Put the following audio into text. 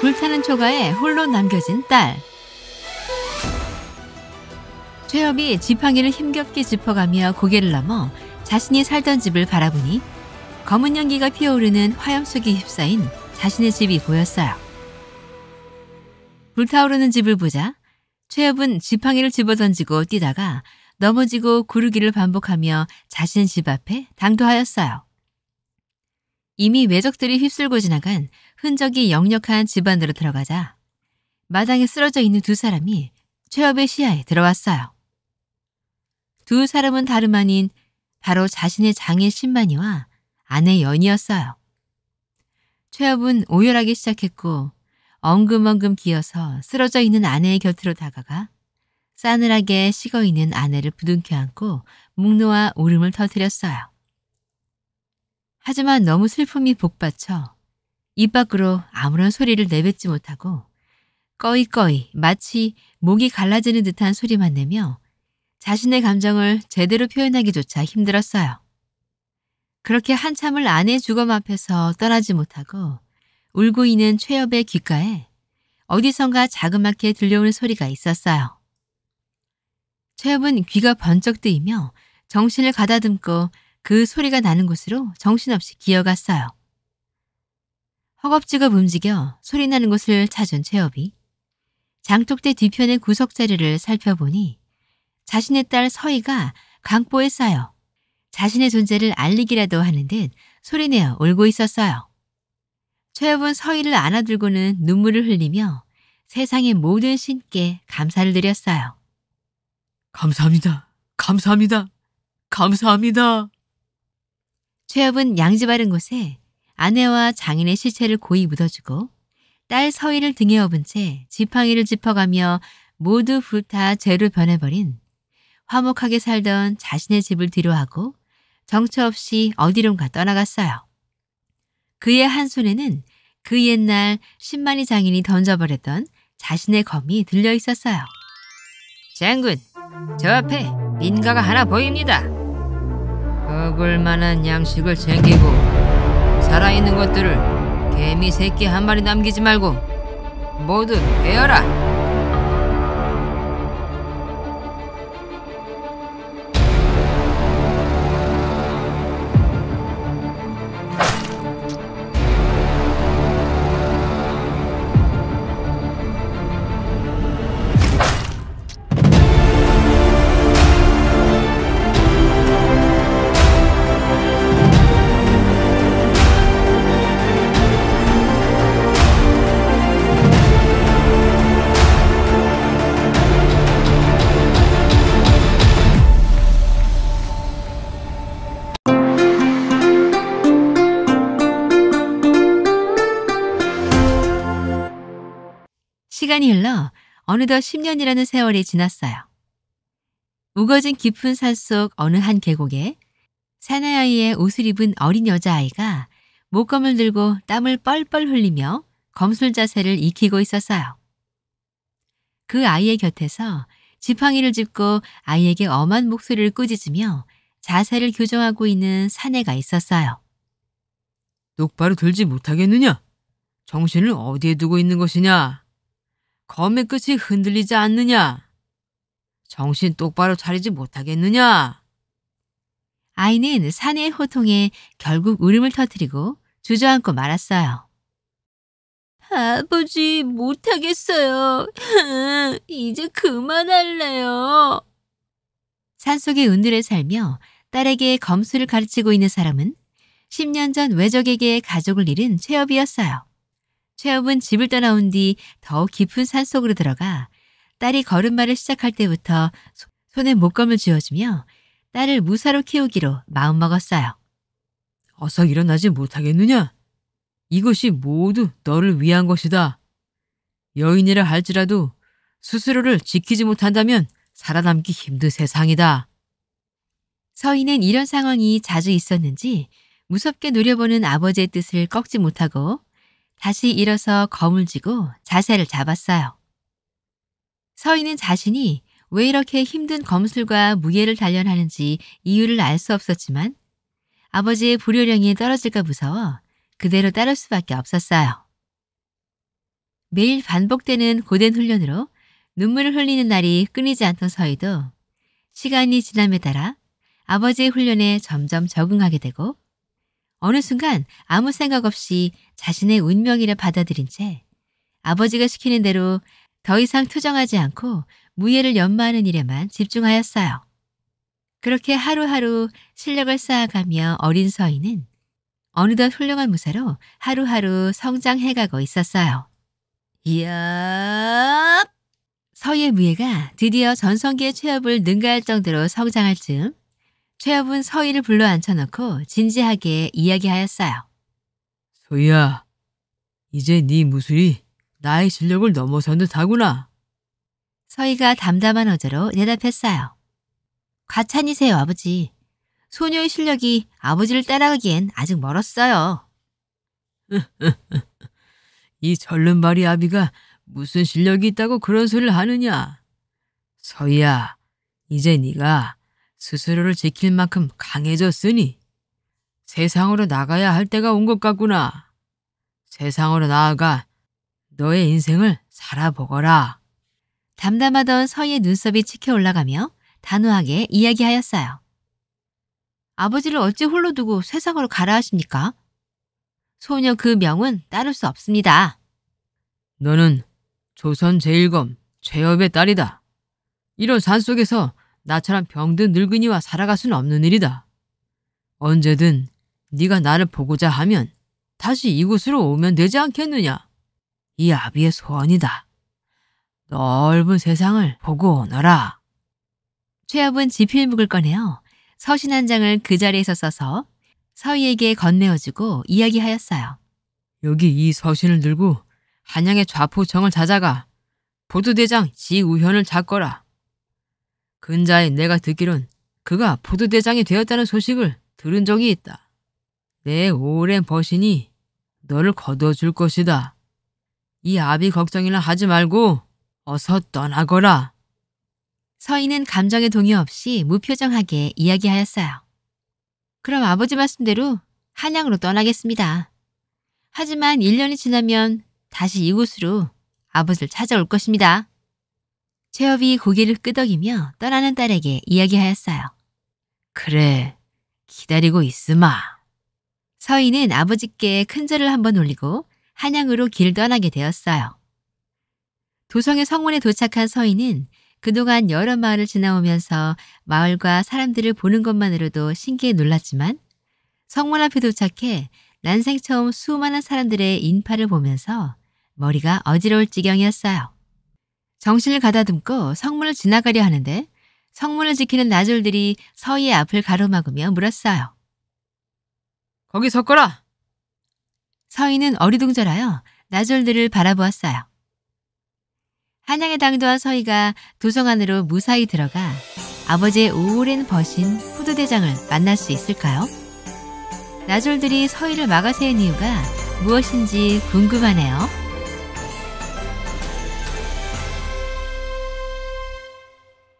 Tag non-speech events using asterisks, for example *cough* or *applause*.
불타는 초가에 홀로 남겨진 딸. 최엽이 지팡이를 힘겹게 짚어가며 고개를 넘어 자신이 살던 집을 바라보니 검은 연기가 피어오르는 화염 속에 휩싸인 자신의 집이 보였어요. 불타오르는 집을 보자 최엽은 지팡이를 집어던지고 뛰다가 넘어지고 구르기를 반복하며 자신의 집 앞에 당도하였어요. 이미 외적들이 휩쓸고 지나간 흔적이 역력한 집안으로 들어가자 마당에 쓰러져 있는 두 사람이 최업의 시야에 들어왔어요. 두 사람은 다름 아닌 바로 자신의 장인 신만이와 아내 연이었어요. 최업은 오열하기 시작했고 엉금엉금 기어서 쓰러져 있는 아내의 곁으로 다가가 싸늘하게 식어있는 아내를 부둥켜 안고 묵노와 울음을 터뜨렸어요. 하지만 너무 슬픔이 복받쳐 입 밖으로 아무런 소리를 내뱉지 못하고 꺼이꺼이 마치 목이 갈라지는 듯한 소리만 내며 자신의 감정을 제대로 표현하기조차 힘들었어요. 그렇게 한참을 아내 죽음 앞에서 떠나지 못하고 울고 있는 최엽의 귓가에 어디선가 자그맣게 들려오는 소리가 있었어요. 최엽은 귀가 번쩍 뜨이며 정신을 가다듬고 그 소리가 나는 곳으로 정신없이 기어갔어요. 허겁지겁 움직여 소리나는 곳을 찾은 최업이 장독대 뒤편의 구석자리를 살펴보니 자신의 딸 서희가 강보에 쌓여 자신의 존재를 알리기라도 하는 듯 소리내어 울고 있었어요. 최업은 서희를 안아들고는 눈물을 흘리며 세상의 모든 신께 감사를 드렸어요. 감사합니다. 감사합니다. 감사합니다. 최업은 양지 바른 곳에 아내와 장인의 시체를 고이 묻어주고 딸 서희를 등에 업은 채 지팡이를 짚어가며 모두 불타 죄로 변해버린 화목하게 살던 자신의 집을 뒤로하고 정처 없이 어디론가 떠나갔어요. 그의 한 손에는 그 옛날 신만이 장인이 던져버렸던 자신의 검이 들려 있었어요. 장군, 저 앞에 민가가 하나 보입니다. 먹을 만한 양식을 챙기고 살아있는 것들을 개미 새끼 한 마리 남기지 말고 모두 베어라. 시간이 흘러 어느덧 10년이라는 세월이 지났어요. 우거진 깊은 산 속 어느 한 계곡에 사나이의 옷을 입은 어린 여자아이가 목검을 들고 땀을 뻘뻘 흘리며 검술 자세를 익히고 있었어요. 그 아이의 곁에서 지팡이를 짚고 아이에게 엄한 목소리를 꾸짖으며 자세를 교정하고 있는 사내가 있었어요. 똑바로 들지 못하겠느냐? 정신을 어디에 두고 있는 것이냐? 검의 끝이 흔들리지 않느냐? 정신 똑바로 차리지 못하겠느냐? 아이는 사내의 호통에 결국 울음을 터뜨리고 주저앉고 말았어요. 아버지 못하겠어요. *laughs* 이제 그만할래요. 산속의 은들에 살며 딸에게 검수를 가르치고 있는 사람은 10년 전 외적에게 가족을 잃은 최엽이었어요. 최엄은 집을 떠나온 뒤 더욱 깊은 산속으로 들어가 딸이 걸음마를 시작할 때부터 손에 목검을 쥐어주며 딸을 무사로 키우기로 마음먹었어요. 어서 일어나지 못하겠느냐? 이것이 모두 너를 위한 것이다. 여인이라 할지라도 스스로를 지키지 못한다면 살아남기 힘든 세상이다. 서인은 이런 상황이 자주 있었는지 무섭게 노려보는 아버지의 뜻을 꺾지 못하고 다시 일어서 검을 지고 자세를 잡았어요. 서인는 자신이 왜 이렇게 힘든 검술과 무예를 단련하는지 이유를 알 수 없었지만 아버지의 불효령이 떨어질까 무서워 그대로 따를 수밖에 없었어요. 매일 반복되는 고된 훈련으로 눈물을 흘리는 날이 끊이지 않던 서희도 시간이 지남에 따라 아버지의 훈련에 점점 적응하게 되고 어느 순간 아무 생각 없이 자신의 운명이라 받아들인 채 아버지가 시키는 대로 더 이상 투정하지 않고 무예를 연마하는 일에만 집중하였어요. 그렇게 하루하루 실력을 쌓아가며 어린 서희는 어느덧 훌륭한 무사로 하루하루 성장해가고 있었어요. 이야! 서희의 무예가 드디어 전성기의 취업을 능가할 정도로 성장할 즈음 최아분 서희를 불러 앉혀놓고 진지하게 이야기하였어요. 소희야, 이제 네 무술이 나의 실력을 넘어선 듯하구나. 서희가 담담한 어조로 대답했어요. 과찬이세요, 아버지. 소녀의 실력이 아버지를 따라가기엔 아직 멀었어요. *laughs* 이 절름발이 아비가 무슨 실력이 있다고 그런 소리를 하느냐. 서희야, 이제 네가 스스로를 지킬 만큼 강해졌으니 세상으로 나가야 할 때가 온 것 같구나. 세상으로 나아가 너의 인생을 살아보거라. 담담하던 서희의 눈썹이 치켜 올라가며 단호하게 이야기하였어요. 아버지를 어찌 홀로 두고 세상으로 가라 하십니까? 소녀 그 명은 따를 수 없습니다. 너는 조선 제일검 최엽의 딸이다. 이런 산속에서 나처럼 병든 늙은이와 살아갈 수는 없는 일이다. 언제든 네가 나를 보고자 하면 다시 이곳으로 오면 되지 않겠느냐. 이 아비의 소원이다. 넓은 세상을 보고 오너라. 최압은 지필묵을 꺼내어 서신 한 장을 그 자리에서 써서 서희에게 건네어주고 이야기하였어요. 여기 이 서신을 들고 한양의 좌포정을 찾아가 보도대장 지우현을 잡거라. 근자에 내가 듣기론 그가 포도대장이 되었다는 소식을 들은 적이 있다. 내 오랜 버신이 너를 거둬줄 것이다. 이 아비 걱정이나 하지 말고 어서 떠나거라. 서인은 감정의 동의 없이 무표정하게 이야기하였어요. 그럼 아버지 말씀대로 한양으로 떠나겠습니다. 하지만 1년이 지나면 다시 이곳으로 아버지를 찾아올 것입니다. 채업이 고개를 끄덕이며 떠나는 딸에게 이야기하였어요. 그래, 기다리고 있으마. 서희는 아버지께 큰절을 한번 올리고 한양으로 길 떠나게 되었어요. 도성의 성문에 도착한 서희는 그동안 여러 마을을 지나오면서 마을과 사람들을 보는 것만으로도 신기해 놀랐지만 성문 앞에 도착해 난생 처음 수많은 사람들의 인파를 보면서 머리가 어지러울 지경이었어요. 정신을 가다듬고 성문을 지나가려 하는데 성문을 지키는 나졸들이 서희의 앞을 가로막으며 물었어요. 거기 섞어라. 서희는 어리둥절하여 나졸들을 바라보았어요. 한양의 당도한 서희가 도성 안으로 무사히 들어가 아버지의 오랜 버신 후드대장을 만날 수 있을까요? 나졸들이 서희를 막아세운 이유가 무엇인지 궁금하네요.